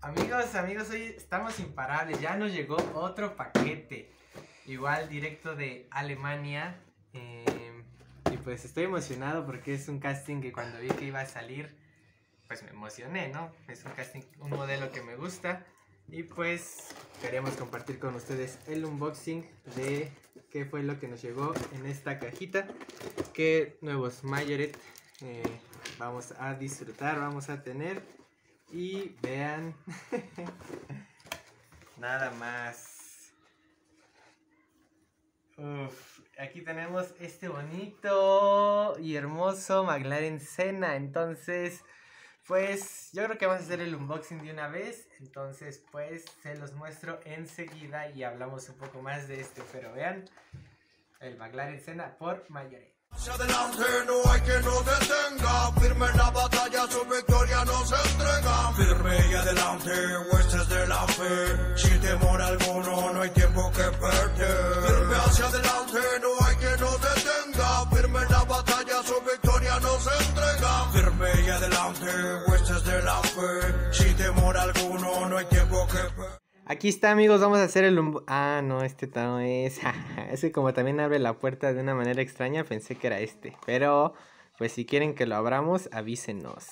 Amigos, amigos, hoy estamos imparables. Ya nos llegó otro paquete. Igual directo de Alemania. Eh, y pues estoy emocionado porque es un casting que cuando vi que iba a salir, pues me emocioné, ¿no? Es un casting, un modelo que me gusta. Y pues queremos compartir con ustedes el unboxing de qué fue lo que nos llegó en esta cajita. Qué nuevos Mayeret eh, vamos a disfrutar, vamos a tener. Y vean, nada más. aquí tenemos este bonito y hermoso McLaren Senna. Entonces, pues yo creo que vamos a hacer el unboxing de una vez. Entonces, pues se los muestro enseguida y hablamos un poco más de este. Pero vean, el McLaren Senna por Mayoret hacia adelante, no hay que no detenga. Firme en la batalla, su victoria no se entrega. Firme y adelante, huestes de la fe. Sin temor alguno, no hay tiempo que perder. Firme hacia adelante, no hay que no detenga. Firme en la batalla, su victoria no se entrega. Firme y adelante, huestes de la fe. si temor alguno. Aquí está, amigos, vamos a hacer el... Ah, no, este no es... es como también abre la puerta de una manera extraña, pensé que era este. Pero, pues si quieren que lo abramos, avísenos.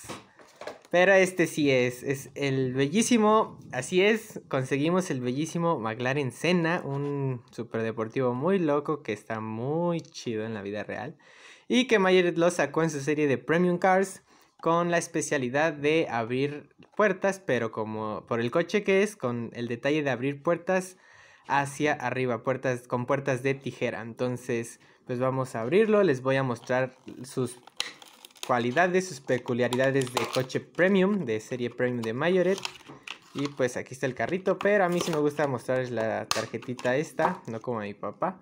Pero este sí es, es el bellísimo, así es, conseguimos el bellísimo McLaren Senna, un superdeportivo muy loco que está muy chido en la vida real y que Mayer lo sacó en su serie de Premium Cars con la especialidad de abrir puertas, pero como por el coche que es, con el detalle de abrir puertas hacia arriba, puertas con puertas de tijera. Entonces, pues vamos a abrirlo, les voy a mostrar sus cualidades, sus peculiaridades de coche premium, de serie premium de Mayoret. Y pues aquí está el carrito, pero a mí sí me gusta mostrarles la tarjetita esta, no como a mi papá.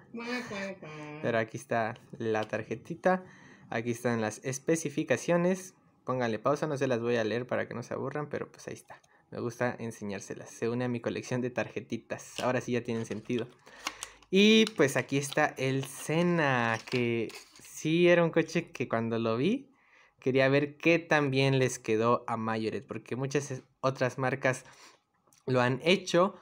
Pero aquí está la tarjetita, aquí están las especificaciones. Pónganle pausa, no se las voy a leer para que no se aburran, pero pues ahí está. Me gusta enseñárselas. Se une a mi colección de tarjetitas. Ahora sí ya tienen sentido. Y pues aquí está el Cena que sí era un coche que cuando lo vi quería ver qué tan bien les quedó a Mayoret, porque muchas otras marcas lo han hecho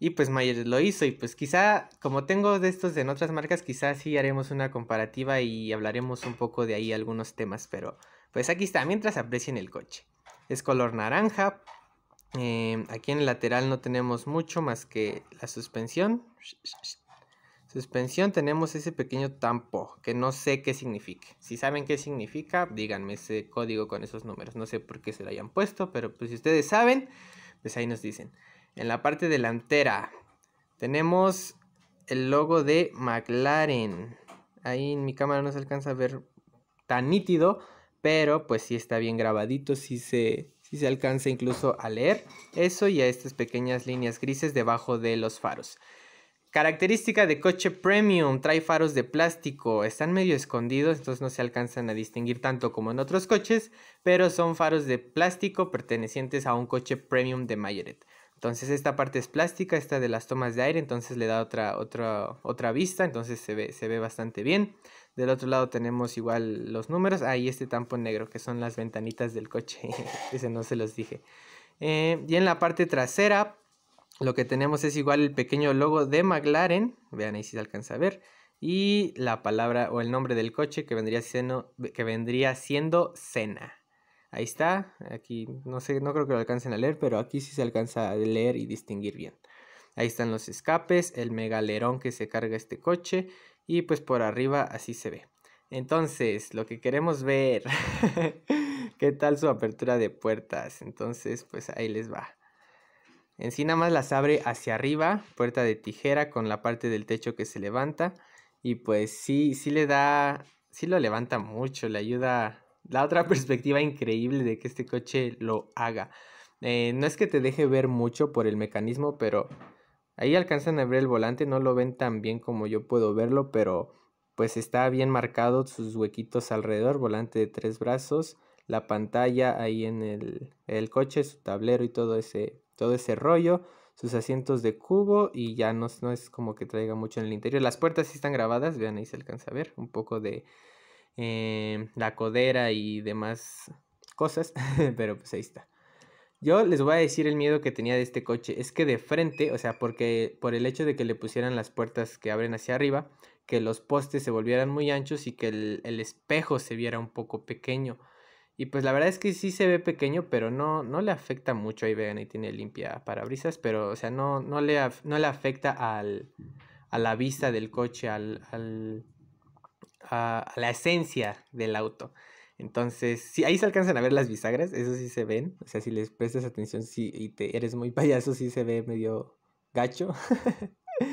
y pues Mayoret lo hizo y pues quizá como tengo de estos en otras marcas, quizá sí haremos una comparativa y hablaremos un poco de ahí algunos temas, pero pues aquí está, mientras aprecien el coche. Es color naranja. Eh, aquí en el lateral no tenemos mucho más que la suspensión. Suspensión tenemos ese pequeño tampo que no sé qué significa. Si saben qué significa, díganme ese código con esos números. No sé por qué se lo hayan puesto, pero pues si ustedes saben, pues ahí nos dicen. En la parte delantera tenemos el logo de McLaren. Ahí en mi cámara no se alcanza a ver tan nítido, pero pues sí está bien grabadito, sí se, se alcanza incluso a leer eso y a estas pequeñas líneas grises debajo de los faros. Característica de coche premium, trae faros de plástico, están medio escondidos, entonces no se alcanzan a distinguir tanto como en otros coches, pero son faros de plástico pertenecientes a un coche premium de Mayeret. Entonces esta parte es plástica, esta de las tomas de aire, entonces le da otra, otra, otra vista, entonces se ve, se ve bastante bien. Del otro lado tenemos igual los números, ahí este tampón negro que son las ventanitas del coche, ese no se los dije. Eh, y en la parte trasera lo que tenemos es igual el pequeño logo de McLaren, vean ahí si se alcanza a ver, y la palabra o el nombre del coche que vendría siendo, que vendría siendo Ahí está, aquí no sé, no creo que lo alcancen a leer, pero aquí sí se alcanza a leer y distinguir bien. Ahí están los escapes, el megalerón que se carga este coche y pues por arriba así se ve. Entonces, lo que queremos ver, ¿qué tal su apertura de puertas? Entonces, pues ahí les va. En sí nada más las abre hacia arriba, puerta de tijera con la parte del techo que se levanta y pues sí, sí le da, sí lo levanta mucho, le ayuda la otra perspectiva increíble de que este coche lo haga. Eh, no es que te deje ver mucho por el mecanismo, pero ahí alcanzan a ver el volante, no lo ven tan bien como yo puedo verlo, pero pues está bien marcado sus huequitos alrededor, volante de tres brazos, la pantalla ahí en el, el coche, su tablero y todo ese, todo ese rollo sus asientos de cubo y ya no, no, es como que traiga mucho en el interior. Las puertas sí están grabadas, vean ahí se alcanza a ver un poco de, Em, la codera y demás cosas, pero pues ahí está. Yo les voy a decir el miedo que tenía de este coche, es que de frente, o sea, porque por el hecho de que le pusieran las puertas que abren hacia arriba, que los postes se volvieran muy anchos y que el, espejo se viera un poco pequeño. Y pues la verdad es que sí se ve pequeño, pero no, no le afecta mucho. Ahí vean, ahí tiene limpia parabrisas, pero o sea, no, no, le, no le afecta a la vista del coche, al, a, la esencia del auto. Entonces, sí, ahí se alcanzan a ver las bisagras, eso sí se ven. O sea, si les prestas atención si y te, eres muy payaso, sí se ve medio gacho.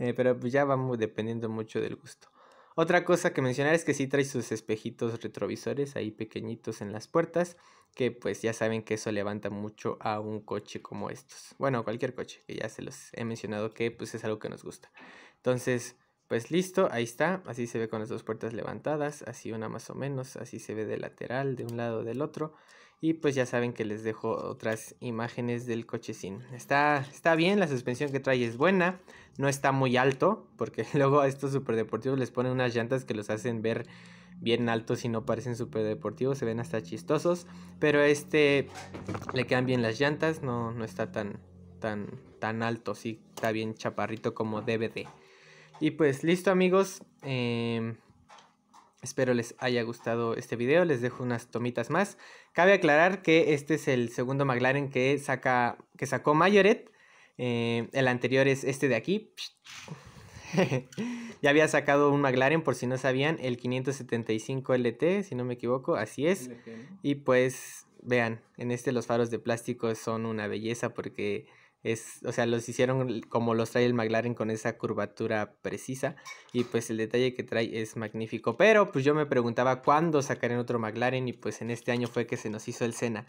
Eh, pero pues ya vamos dependiendo mucho del gusto. Otra cosa que mencionar es que sí trae sus espejitos retrovisores ahí pequeñitos en las puertas, que pues ya saben que eso levanta mucho a un coche como estos. Bueno, cualquier coche, que ya se los he mencionado que pues es algo que nos gusta. Entonces, pues listo, ahí está, así se ve con las dos puertas levantadas, así una más o menos, así se ve de lateral, de un lado del otro. Y pues ya saben que les dejo otras imágenes del cochecín. Está, está bien, la suspensión que trae es buena, no está muy alto, porque luego a estos superdeportivos les ponen unas llantas que los hacen ver bien altos y no parecen superdeportivos, se ven hasta chistosos. Pero este le quedan bien las llantas, no, no está tan, tan, tan alto, sí, está bien chaparrito como DVD. Y pues listo amigos. Em, espero les haya gustado este video. Les dejo unas tomitas más. Cabe aclarar que este es el segundo McLaren que, saca, que sacó Mayoret. Em, el anterior es este de aquí. ya había sacado un McLaren, por si no sabían, el 575 LT, si no me equivoco, así es. Y pues vean, en este los faros de plástico son una belleza porque es, o sea, los hicieron como los trae el McLaren con esa curvatura precisa. Y pues el detalle que trae es magnífico. Pero pues yo me preguntaba cuándo sacarían otro McLaren. Y pues en este año fue que se nos hizo el sena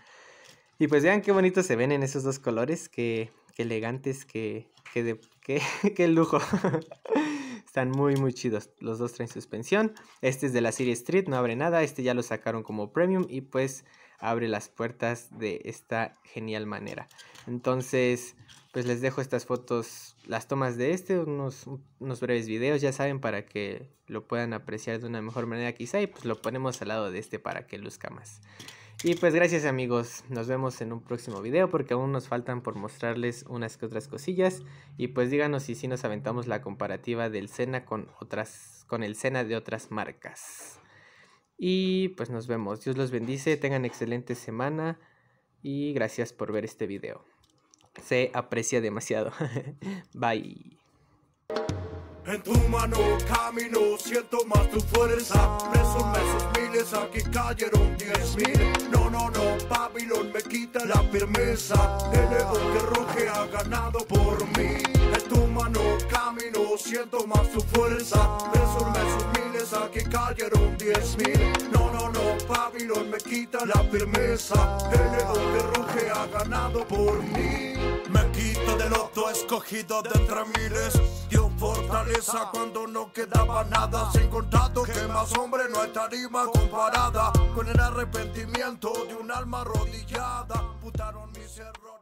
Y pues vean qué bonito se ven en esos dos colores. Qué, elegantes, qué, qué, qué lujo. Están muy, muy chidos. Los dos traen suspensión. Este es de la serie Street, no abre nada. Este ya lo sacaron como premium y pues abre las puertas de esta genial manera. Entonces, pues les dejo estas fotos, las tomas de este, unos, unos breves videos, ya saben, para que lo puedan apreciar de una mejor manera quizá y pues lo ponemos al lado de este para que luzca más. Y pues gracias amigos, nos vemos en un próximo video porque aún nos faltan por mostrarles unas que otras cosillas y pues díganos si sí nos aventamos la comparativa del Sena con otras con el Sena de otras marcas. Y pues nos vemos, Dios los bendice, tengan excelente semana y gracias por ver este video. Se aprecia demasiado. Bye. En tu mano camino, siento más tu fuerza. Presos, sus miles, aquí cayeron diez mil. No, no, no, Babilón me quita la firmeza. El león que ha ganado por mí. En tu mano camino, siento más tu fuerza. Presos, sus miles, aquí cayeron diez mil. No, no, no, Babilón me quita la firmeza. El león que ha ganado por mí. Me quito del otro escogido de entre miles. Fortaleza cuando no quedaba nada. Sin contato que más hombre no estaría comparada con el arrepentimiento de un alma arrodillada. Putaron mis errores.